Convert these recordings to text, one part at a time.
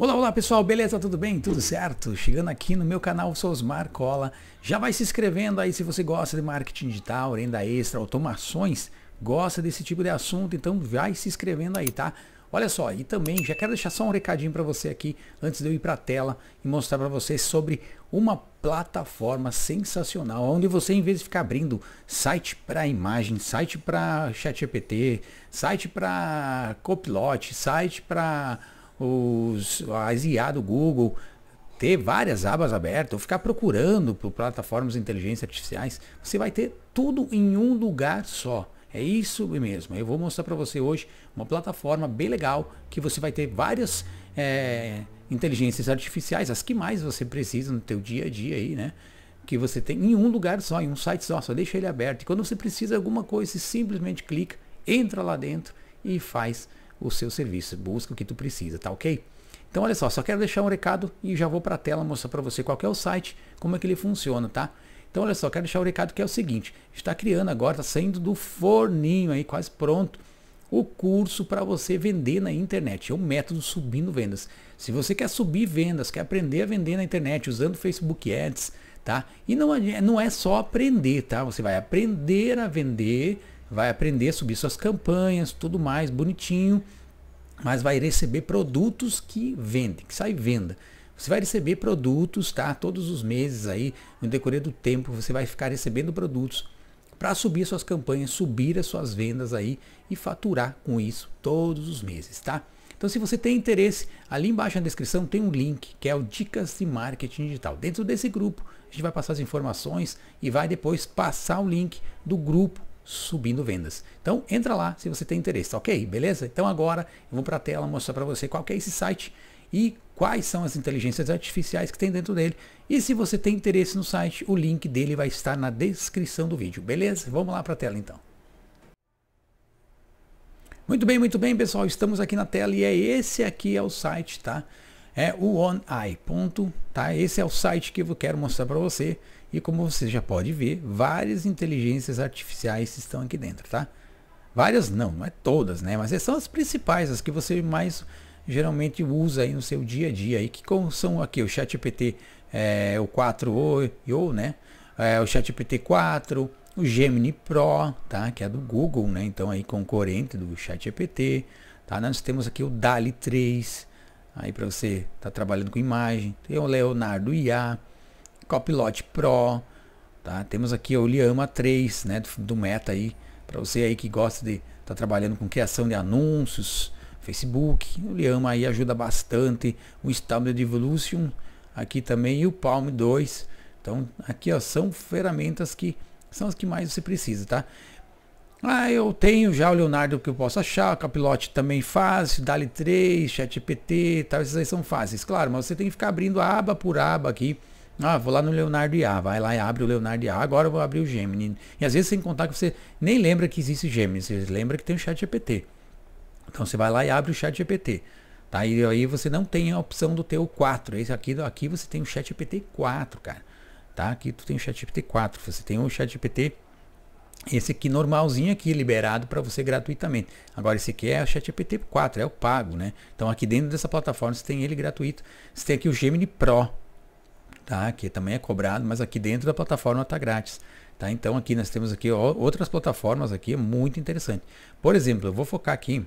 Olá, olá pessoal, beleza? Tudo bem? Tudo certo? Chegando aqui no meu canal sou Osmar Cola. Já vai se inscrevendo aí se você gosta de marketing digital, renda extra, automações, gosta desse tipo de assunto, então vai se inscrevendo aí, tá? Olha só, e também já quero deixar só um recadinho para você aqui antes de eu ir para a tela e mostrar para vocês sobre uma plataforma sensacional, onde você em vez de ficar abrindo site para imagem, site para ChatGPT, site para Copilot, site para os, as IA do Google, ter várias abas abertas, ou ficar procurando por plataformas de inteligência artificiais, você vai ter tudo em um lugar só. É isso mesmo. Eu vou mostrar para você hoje uma plataforma bem legal que você vai ter várias é, inteligências artificiais, as que mais você precisa no teu dia a dia aí, né? Que você tem em um lugar só, em um site só, só deixa ele aberto. E quando você precisa de alguma coisa, você simplesmente clica, entra lá dentro e faz o seu serviço, busca o que tu precisa, tá ok? Então olha só, só quero deixar um recado e já vou para a tela mostrar para você qual é o site, como é que ele funciona, tá? Então olha só, quero deixar o um recado que é o seguinte, está criando agora, está saindo do forninho aí, quase pronto, o curso para você vender na internet, é o método subindo vendas. Se você quer subir vendas, quer aprender a vender na internet usando Facebook Ads, tá? E não, não é só aprender, tá? Você vai aprender a vender vai aprender a subir suas campanhas, tudo mais bonitinho, mas vai receber produtos que vendem, que sai venda. Você vai receber produtos, tá? Todos os meses aí, no decorrer do tempo, você vai ficar recebendo produtos para subir suas campanhas, subir as suas vendas aí e faturar com isso todos os meses, tá? Então, se você tem interesse, ali embaixo na descrição tem um link que é o Dicas de Marketing Digital. Dentro desse grupo, a gente vai passar as informações e vai depois passar o link do grupo subindo vendas. Então entra lá se você tem interesse, ok? Beleza? Então agora eu vou para a tela mostrar para você qual é esse site e quais são as inteligências artificiais que tem dentro dele. E se você tem interesse no site, o link dele vai estar na descrição do vídeo, beleza? Vamos lá para a tela então. Muito bem, muito bem, pessoal. Estamos aqui na tela e é esse aqui é o site, tá? É o OnEye. Tá? Esse é o site que eu quero mostrar para você. E como você já pode ver, várias inteligências artificiais estão aqui dentro, tá? Várias não, não é todas, né? Mas são as principais, as que você mais geralmente usa aí no seu dia a dia, aí, que são aqui o ChatGPT é, o 4 ou, ou né? É, o ChatGPT 4, o Gemini Pro, tá? Que é do Google, né? Então aí concorrente do ChatGPT, tá? Nós temos aqui o DALI 3, aí para você tá trabalhando com imagem, tem o Leonardo IA, Copilot Pro, tá? Temos aqui o Liama 3, né, do, do Meta aí, para você aí que gosta de estar tá trabalhando com criação de anúncios, Facebook, o Liama aí ajuda bastante, o Stable Evolution aqui também e o Palm 2. Então, aqui ó, são ferramentas que são as que mais você precisa, tá? Ah, eu tenho já o Leonardo que eu posso achar, o Capilote também fácil, DALI 3, ChatPT tal, esses aí são fáceis, claro, mas você tem que ficar abrindo aba por aba aqui ah, vou lá no Leonardo IA, vai lá e abre o Leonardo IA, agora eu vou abrir o Gemini. E às vezes sem contar que você nem lembra que existe Gemini, você lembra que tem o chat GPT. Então você vai lá e abre o chat GPT. Tá? E aí você não tem a opção do teu 4. Esse aqui, aqui você tem o chat GPT 4, cara. Tá? Aqui tu tem o chat GPT 4, você tem o chat GPT esse aqui normalzinho aqui liberado para você gratuitamente. Agora esse aqui é o Chat GPT 4, é o pago, né? Então aqui dentro dessa plataforma você tem ele gratuito. Você tem aqui o Gemini Pro, tá? Que também é cobrado, mas aqui dentro da plataforma está grátis. Tá? Então aqui nós temos aqui outras plataformas aqui é muito interessante. Por exemplo, eu vou focar aqui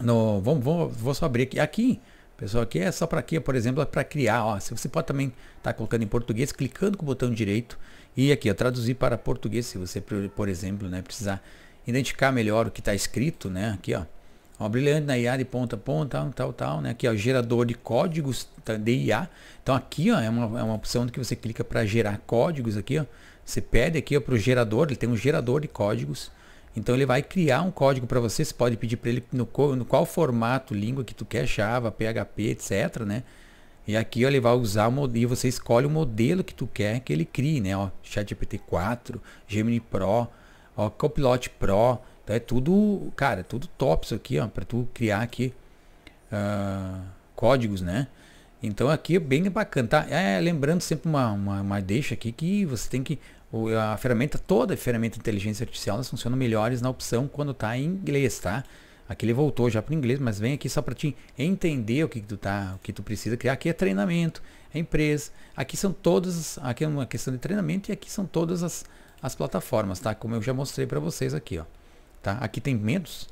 no, vamos, vamos vou só abrir aqui. Aqui, pessoal, aqui é só para aqui, por exemplo, é para criar. Ó, se você pode também estar tá colocando em português, clicando com o botão direito e aqui ó, traduzir para português, se você por exemplo, né, precisar identificar melhor o que está escrito, né? Aqui ó. Ó, brilhante na né? IA de ponta a ponta, tal, tal, tal, né? Aqui, ó, gerador de códigos tá, de IA. Então aqui, ó, é uma, é uma opção que você clica para gerar códigos aqui, ó. Você pede aqui para o gerador, ele tem um gerador de códigos. Então ele vai criar um código para você, você pode pedir para ele no, no qual formato, língua que tu quer, Java, PHP, etc, né? E aqui ó, ele vai usar o modelo, e você escolhe o modelo que tu quer que ele crie, né? Ó, ChatGPT 4, Gemini Pro, ó, Copilot Pro, então é tudo, cara, é tudo top isso aqui, ó, para tu criar aqui uh, códigos, né? Então aqui é bem bacana, tá? É, lembrando sempre uma, uma, uma, deixa aqui que você tem que. A ferramenta, toda a ferramenta de inteligência artificial, elas funcionam melhores na opção quando tá em inglês, tá? Aqui ele voltou já para inglês, mas vem aqui só para te entender o que, que, tu tá, o que tu precisa criar. Aqui é treinamento, é empresa. Aqui são todas, aqui é uma questão de treinamento e aqui são todas as, as plataformas, tá? Como eu já mostrei para vocês aqui, ó tá? Aqui tem menos.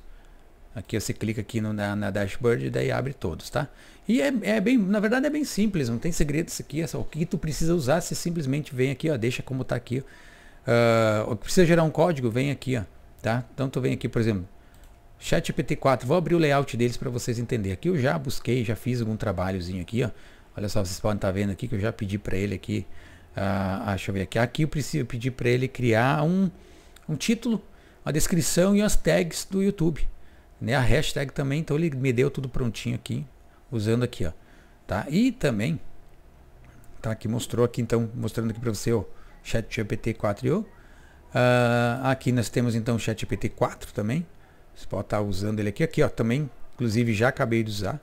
Aqui você clica aqui no, na, na dashboard e daí abre todos, tá? E é, é, bem, na verdade é bem simples, não tem segredo isso aqui. É só, o que tu precisa usar, você simplesmente vem aqui, ó, deixa como tá aqui. Uh, precisa gerar um código, vem aqui, ó, tá? Então tu vem aqui, por exemplo, pt 4 vou abrir o layout deles para vocês entenderem. Aqui eu já busquei, já fiz algum trabalhozinho aqui, ó. Olha só, vocês podem estar tá vendo aqui que eu já pedi para ele aqui. Uh, deixa eu ver aqui. Aqui eu preciso pedir para ele criar um, um título a descrição e as tags do YouTube. Né? A hashtag também, então ele me deu tudo prontinho aqui, usando aqui, ó. Tá? E também, tá aqui, mostrou aqui, então, mostrando aqui para você o ChatGPT 4 uh, ah, Aqui nós temos então o ChatGPT 4 também. Você pode estar tá usando ele aqui, aqui, ó, também, inclusive já acabei de usar.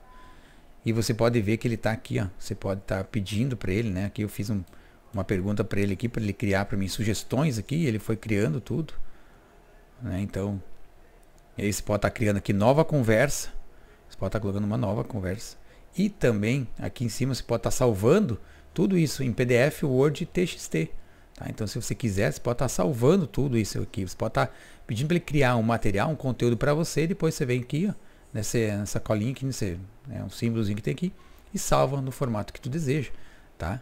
E você pode ver que ele está aqui, ó. Você pode estar tá pedindo para ele, né? Aqui eu fiz um, uma pergunta para ele aqui para ele criar para mim sugestões aqui. Ele foi criando tudo. Né? Então, aí você pode estar tá criando aqui nova conversa. Você pode estar tá colocando uma nova conversa. E também, aqui em cima, você pode estar tá salvando tudo isso em PDF, Word e TXT. Tá? Então, se você quiser, você pode estar tá salvando tudo isso aqui. Você pode estar tá pedindo para ele criar um material, um conteúdo para você. depois você vem aqui, ó, nessa, nessa colinha aqui, nesse, né, um símbolozinho que tem aqui. E salva no formato que tu deseja. Tá?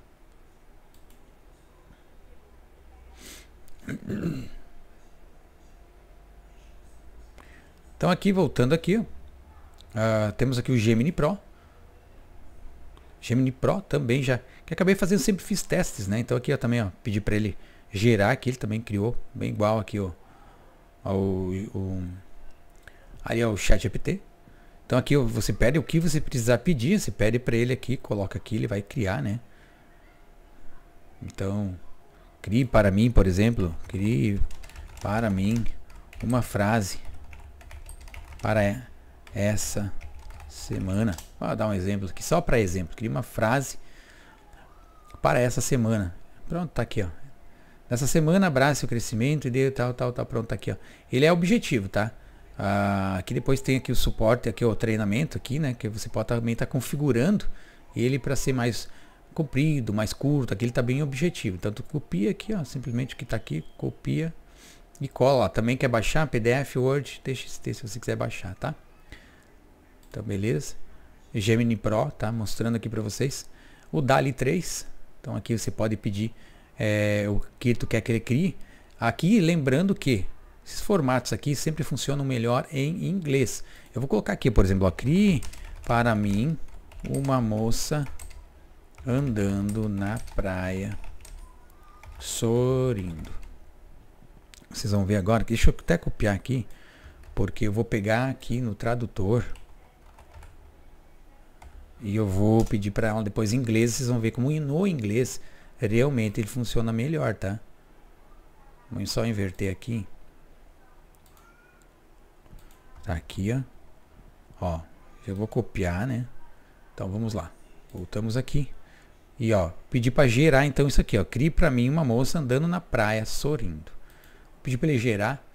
Então aqui, voltando aqui, ó, uh, temos aqui o Gemini Pro. Gemini Pro também já, que acabei fazendo, sempre fiz testes, né? Então aqui eu também ó, pedi para ele gerar aqui, ele também criou, bem igual aqui ó, ao, o, ali o chat GPT. Então aqui você pede o que você precisar pedir, você pede para ele aqui, coloca aqui, ele vai criar, né? Então, crie para mim, por exemplo, crie para mim uma frase para essa semana. Vou dar um exemplo aqui, só para exemplo. Cria uma frase para essa semana. Pronto, tá aqui, ó. Nessa semana abraça o crescimento e dê tal, tal, tal. Pronto, tá aqui, ó. Ele é objetivo, tá? Ah, aqui depois tem aqui o suporte, aqui o treinamento aqui, né? Que você pode também estar tá configurando ele para ser mais comprido, mais curto. Aqui ele tá bem objetivo. Então tu copia aqui, ó. Simplesmente o que tá aqui, copia e cola, também quer baixar PDF, Word, TXT, se você quiser baixar, tá? Então, beleza. Gemini Pro, tá? Mostrando aqui para vocês. O DALI 3, então aqui você pode pedir é, o que tu quer que ele crie. Aqui, lembrando que esses formatos aqui sempre funcionam melhor em inglês. Eu vou colocar aqui, por exemplo, ó, crie para mim uma moça andando na praia sorrindo. Vocês vão ver agora. Deixa eu até copiar aqui, porque eu vou pegar aqui no tradutor e eu vou pedir para ela depois em inglês. Vocês vão ver como no inglês realmente ele funciona melhor, tá? Vamos só inverter aqui. Tá aqui, ó. Ó, eu vou copiar, né? Então vamos lá. Voltamos aqui. E ó, pedi para gerar então isso aqui, ó. Crie para mim uma moça andando na praia sorrindo pedir para ele gerar.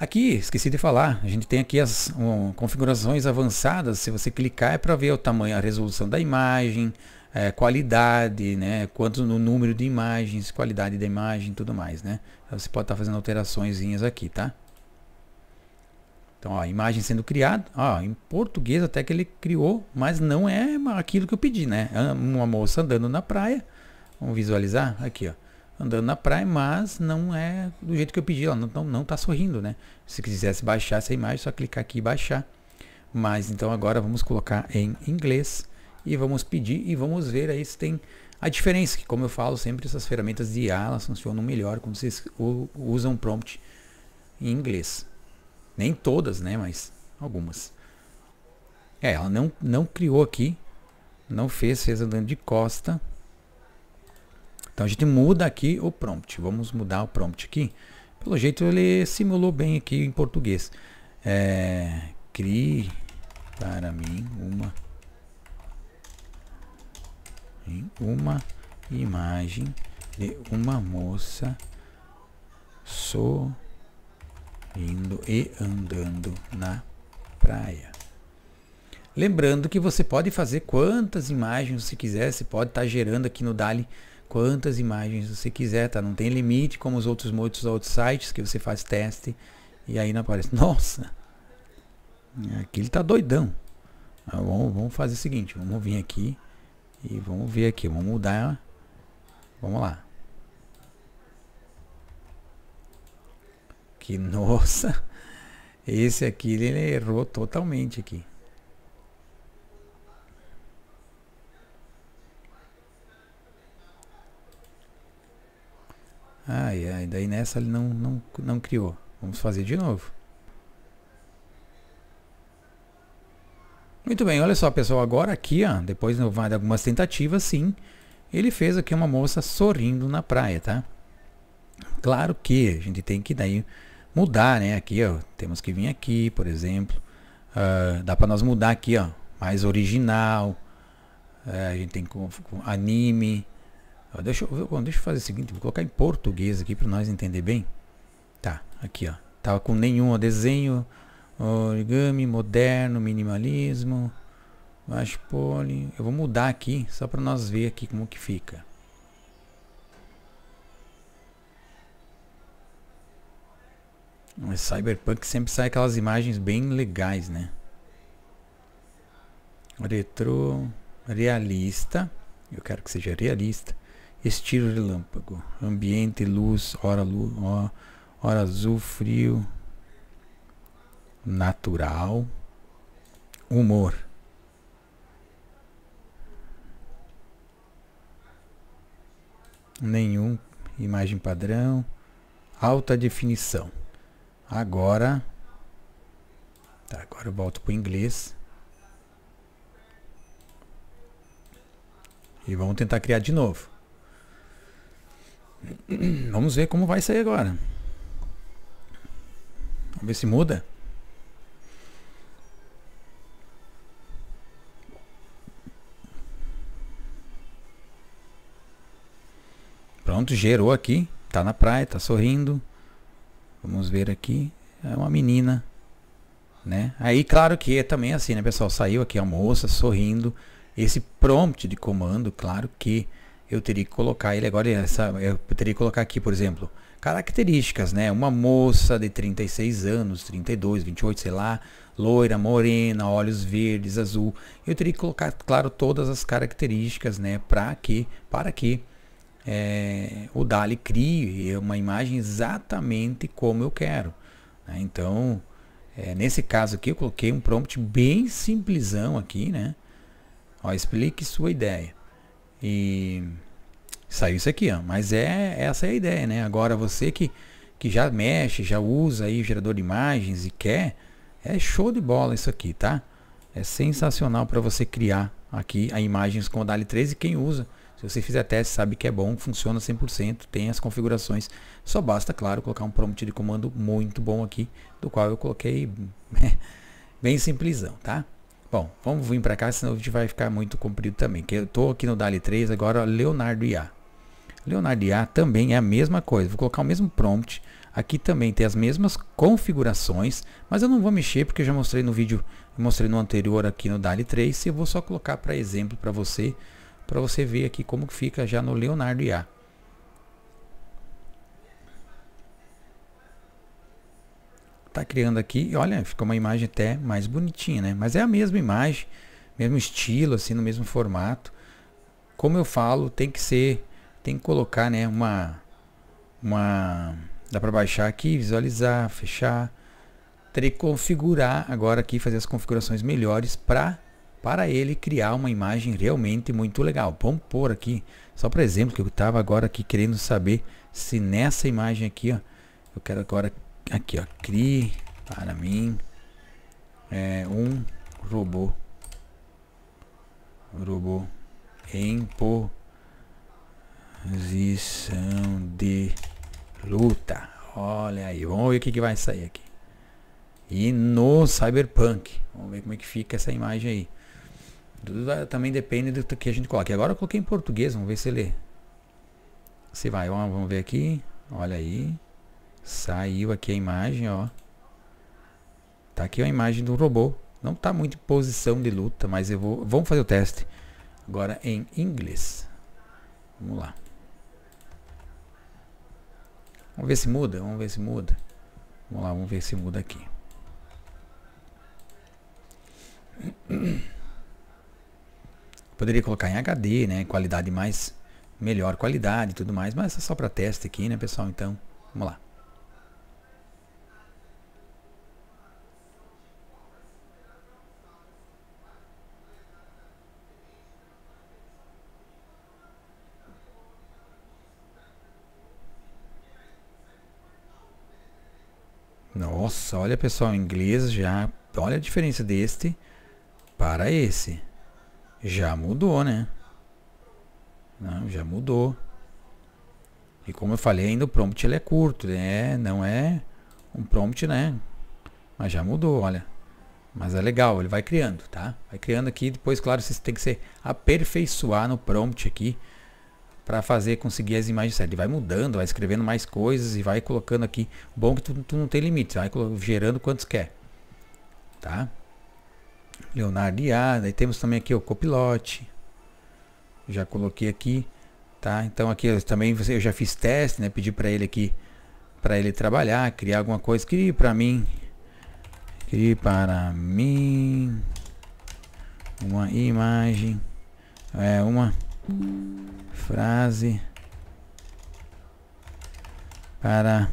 Aqui, esqueci de falar, a gente tem aqui as um, configurações avançadas, se você clicar é para ver o tamanho, a resolução da imagem, é, qualidade, né, quanto no número de imagens, qualidade da imagem tudo mais, né. Então, você pode estar tá fazendo alteraçõeszinhas aqui, tá? Então, ó, imagem sendo criada, ó, em português até que ele criou, mas não é aquilo que eu pedi, né. Uma moça andando na praia, vamos visualizar, aqui ó andando na praia, mas não é do jeito que eu pedi, ela não, não, não tá sorrindo, né? Se quisesse baixar essa imagem, é só clicar aqui e baixar. Mas então agora vamos colocar em inglês e vamos pedir e vamos ver aí se tem a diferença, que como eu falo sempre, essas ferramentas de IA, elas funcionam melhor quando vocês usam prompt em inglês. Nem todas, né, mas algumas. É, ela não, não criou aqui, não fez, fez andando de costa. Então a gente muda aqui o prompt. Vamos mudar o prompt aqui. Pelo jeito ele simulou bem aqui em português. É, crie para mim uma uma imagem de uma moça sorrindo e andando na praia. Lembrando que você pode fazer quantas imagens você quiser, você pode estar tá gerando aqui no DALI quantas imagens você quiser, tá? Não tem limite, como os outros muitos outros sites que você faz teste e aí não aparece. Nossa! Aqui ele tá doidão. Ah, vamos, vamos fazer o seguinte, vamos vir aqui e vamos ver aqui, vamos mudar. Vamos lá. Que nossa! Esse aqui ele errou totalmente aqui. Ai, ai, daí nessa ele não, não, não criou. Vamos fazer de novo. Muito bem, olha só pessoal, agora aqui, ó, depois de algumas tentativas, sim, ele fez aqui uma moça sorrindo na praia, tá? Claro que a gente tem que daí mudar, né? Aqui, ó, temos que vir aqui, por exemplo, uh, dá para nós mudar aqui, ó, mais original, uh, a gente tem com anime, Ó, deixa, eu, deixa eu fazer o seguinte, vou colocar em português aqui para nós entender bem. Tá, aqui ó. Tava com nenhum, ó, desenho, origami, moderno, minimalismo, baixo poli. Eu vou mudar aqui só para nós ver aqui como que fica. É cyberpunk sempre sai aquelas imagens bem legais, né? Retro, realista. Eu quero que seja realista estilo relâmpago, ambiente, luz, hora, luz, hora azul, frio, natural, humor. Nenhum, imagem padrão, alta definição. Agora, tá, agora eu volto para o inglês. E vamos tentar criar de novo. Vamos ver como vai sair agora. Vamos ver se muda. Pronto, gerou aqui. Tá na praia, tá sorrindo. Vamos ver aqui. É uma menina. Né? Aí, claro que é também assim, né, pessoal? Saiu aqui a moça sorrindo. Esse prompt de comando, claro que eu teria que colocar ele agora, essa, eu teria que colocar aqui, por exemplo, características, né? Uma moça de 36 anos, 32, 28, sei lá, loira, morena, olhos verdes, azul. Eu teria que colocar, claro, todas as características, né? Para que, para que é, o Dali crie uma imagem exatamente como eu quero. Né? Então, é, nesse caso aqui, eu coloquei um prompt bem simplesão aqui, né? Ó, explique sua ideia. E Saiu isso aqui, ó. Mas é essa é a ideia, né? Agora você que, que já mexe, já usa aí o gerador de imagens e quer, é show de bola isso aqui, tá? É sensacional para você criar aqui a imagens com o DALI 3 e quem usa. Se você fizer teste, sabe que é bom, funciona 100%, tem as configurações. Só basta, claro, colocar um prompt de comando muito bom aqui, do qual eu coloquei bem simplesão, tá? Bom, vamos vir para cá, senão a gente vai ficar muito comprido também. Que eu tô aqui no DALI 3 agora, Leonardo IA. Leonardo IA também é a mesma coisa. Vou colocar o mesmo prompt. Aqui também tem as mesmas configurações, mas eu não vou mexer porque eu já mostrei no vídeo, mostrei no anterior aqui no DALI 3. Se eu vou só colocar para exemplo para você, para você ver aqui como fica já no Leonardo IA. Tá criando aqui, olha, ficou uma imagem até mais bonitinha, né? Mas é a mesma imagem, mesmo estilo, assim, no mesmo formato. Como eu falo, tem que ser tem que colocar, né, uma uma dá para baixar aqui, visualizar, fechar, terei que configurar agora aqui, fazer as configurações melhores para para ele criar uma imagem realmente muito legal. Vamos pôr aqui, só para exemplo, que eu estava agora aqui querendo saber se nessa imagem aqui, ó, eu quero agora aqui, ó, crie para mim é, um robô, robô em Posição de luta. Olha aí, vamos ver o que, que vai sair aqui. E no Cyberpunk, vamos ver como é que fica essa imagem aí. Tudo também depende do que a gente coloca. Agora eu coloquei em português, vamos ver se lê. Se vai, vamos ver aqui. Olha aí. Saiu aqui a imagem, ó. Tá aqui a imagem do robô. Não tá muito em posição de luta, mas eu vou. Vamos fazer o teste. Agora em inglês. Vamos lá. Vamos ver se muda, vamos ver se muda. Vamos lá, vamos ver se muda aqui. Poderia colocar em HD, né? Qualidade mais melhor qualidade e tudo mais, mas é só para teste aqui, né, pessoal? Então, vamos lá. Nossa, olha pessoal, inglês já. Olha a diferença deste para esse. Já mudou, né? Não, já mudou. E como eu falei, ainda o prompt ele é curto, né? Não é um prompt, né? Mas já mudou, olha. Mas é legal, ele vai criando, tá? Vai criando aqui, depois, claro, você tem que se aperfeiçoar no prompt aqui para fazer conseguir as imagens certas. Ele vai mudando, vai escrevendo mais coisas e vai colocando aqui. Bom é que tu, tu não tem limite, vai gerando quantos quer. Tá? Leonardo IA, daí temos também aqui o copilote. Já coloquei aqui, tá? Então aqui eu, também eu já fiz teste, né? Pedi para ele aqui para ele trabalhar, criar alguma coisa, crie para mim. Crie para mim uma imagem. É uma Frase para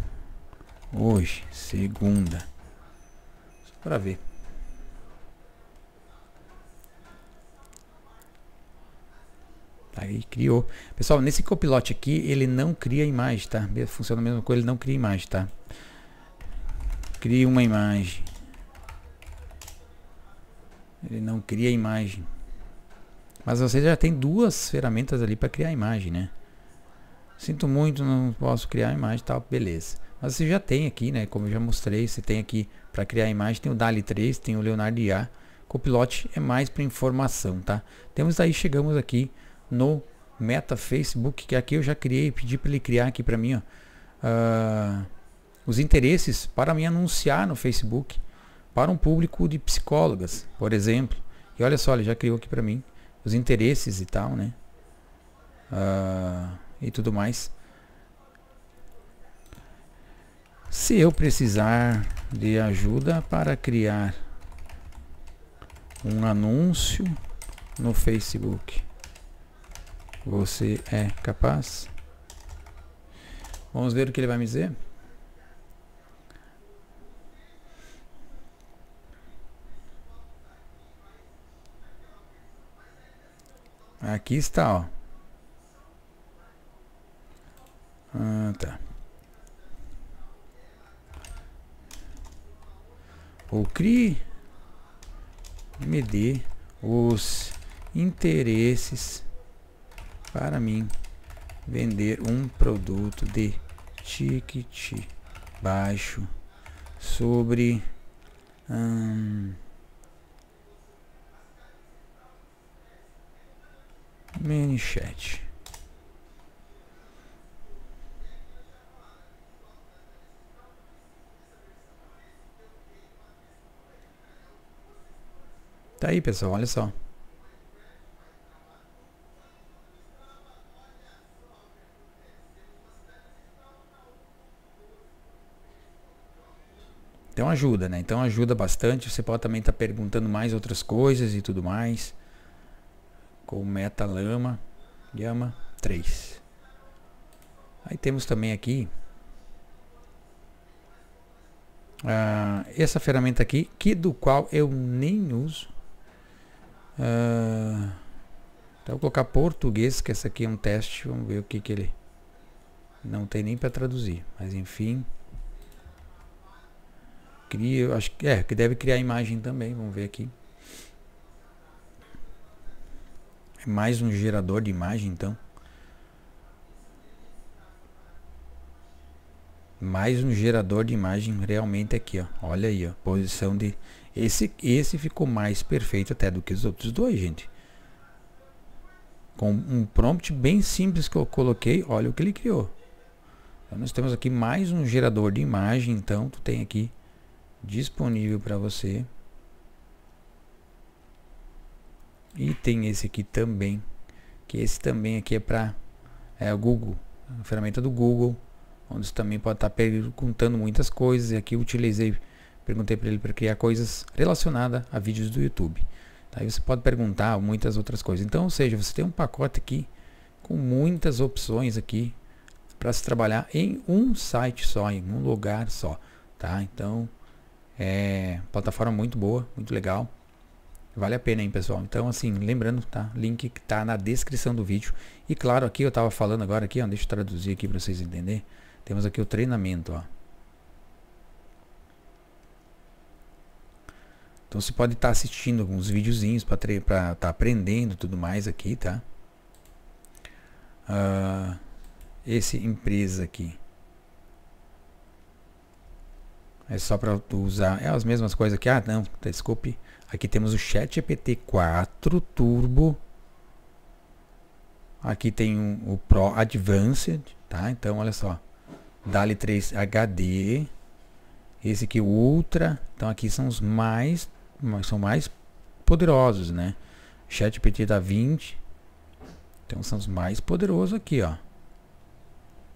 hoje, segunda. Só para ver. Tá aí, criou. Pessoal, nesse copilote aqui, ele não cria imagem, tá? Funciona a mesma coisa, ele não cria imagem, tá? Cria uma imagem. Ele não cria imagem. Mas você já tem duas ferramentas ali para criar imagem, né? Sinto muito, não posso criar imagem, tal, beleza. Mas você já tem aqui, né? Como eu já mostrei, você tem aqui para criar imagem, tem o DALI 3, tem o Leonardo IA. Copilot é mais para informação, tá? Temos aí, chegamos aqui no Meta Facebook, que aqui eu já criei, pedi para ele criar aqui para mim, ó, uh, os interesses para me anunciar no Facebook para um público de psicólogas, por exemplo. E olha só, ele já criou aqui para mim os interesses e tal, né? Uh, e tudo mais. Se eu precisar de ajuda para criar um anúncio no Facebook, você é capaz? Vamos ver o que ele vai me dizer. Aqui está, ó. Ah, tá. Ou crie, me dê os interesses para mim vender um produto de ticket baixo sobre hum, chat. Tá aí, pessoal, olha só. Então ajuda, né? Então ajuda bastante. Você pode também estar tá perguntando mais outras coisas e tudo mais com meta lama, lhama 3. Aí temos também aqui ah, essa ferramenta aqui, que do qual eu nem uso. Ah, então vou colocar português, que essa aqui é um teste, vamos ver o que que ele não tem nem para traduzir, mas enfim. Cria, acho que é, que deve criar imagem também, vamos ver aqui. É mais um gerador de imagem, então. mais um gerador de imagem realmente aqui ó olha aí ó posição de esse esse ficou mais perfeito até do que os outros dois gente com um prompt bem simples que eu coloquei olha o que ele criou então, nós temos aqui mais um gerador de imagem então tu tem aqui disponível para você E tem esse aqui também, que esse também aqui é para é, o Google, a ferramenta do Google, onde você também pode estar tá perguntando muitas coisas. E aqui eu utilizei, perguntei para ele para criar coisas relacionadas a vídeos do YouTube. Aí tá? você pode perguntar muitas outras coisas. Então, ou seja, você tem um pacote aqui com muitas opções aqui para se trabalhar em um site só, em um lugar só, tá? Então, é plataforma muito boa, muito legal. Vale a pena, hein, pessoal? Então, assim, lembrando, tá? Link que tá na descrição do vídeo. E claro, aqui eu tava falando agora aqui, ó, deixa eu traduzir aqui para vocês entenderem. Temos aqui o treinamento, ó. Então você pode estar tá assistindo alguns videozinhos para estar tá aprendendo tudo mais aqui, tá? Uh, esse empresa aqui. É só para usar. É as mesmas coisas aqui Ah, não, tá, desculpe. Aqui temos o Chat GPT 4 Turbo. Aqui tem o Pro Advanced, tá? Então, olha só. DALI 3 HD. Esse aqui Ultra. Então, aqui são os mais são mais poderosos, né? Chat GPT da 20. Então, são os mais poderosos aqui, ó.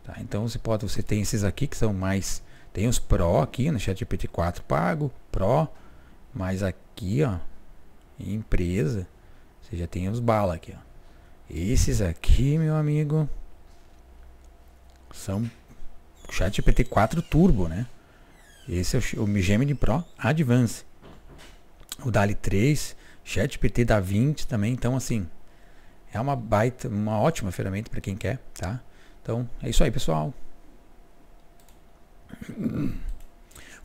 Tá? Então, você pode, você tem esses aqui que são mais tem os Pro aqui no né? Chat GPT 4 pago, Pro mas aqui, ó, empresa, você já tem os bala aqui, ó. Esses aqui, meu amigo, são chat GPT 4 Turbo, né? Esse é o, o Gemini Pro Advance. O DALI 3, chat GPT da 20 também, então assim, é uma baita, uma ótima ferramenta para quem quer, tá? Então, é isso aí, pessoal.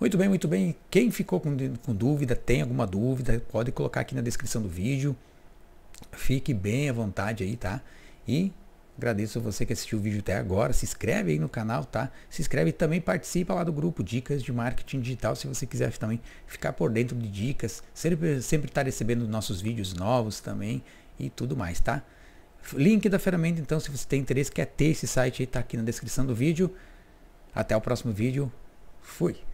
Muito bem, muito bem. Quem ficou com, com dúvida, tem alguma dúvida, pode colocar aqui na descrição do vídeo. Fique bem à vontade aí, tá? E agradeço a você que assistiu o vídeo até agora. Se inscreve aí no canal, tá? Se inscreve e também participa lá do grupo Dicas de Marketing Digital, se você quiser também ficar por dentro de dicas, sempre sempre estar tá recebendo nossos vídeos novos também e tudo mais, tá? Link da ferramenta, então, se você tem interesse, quer ter esse site aí, tá aqui na descrição do vídeo. Até o próximo vídeo. Fui!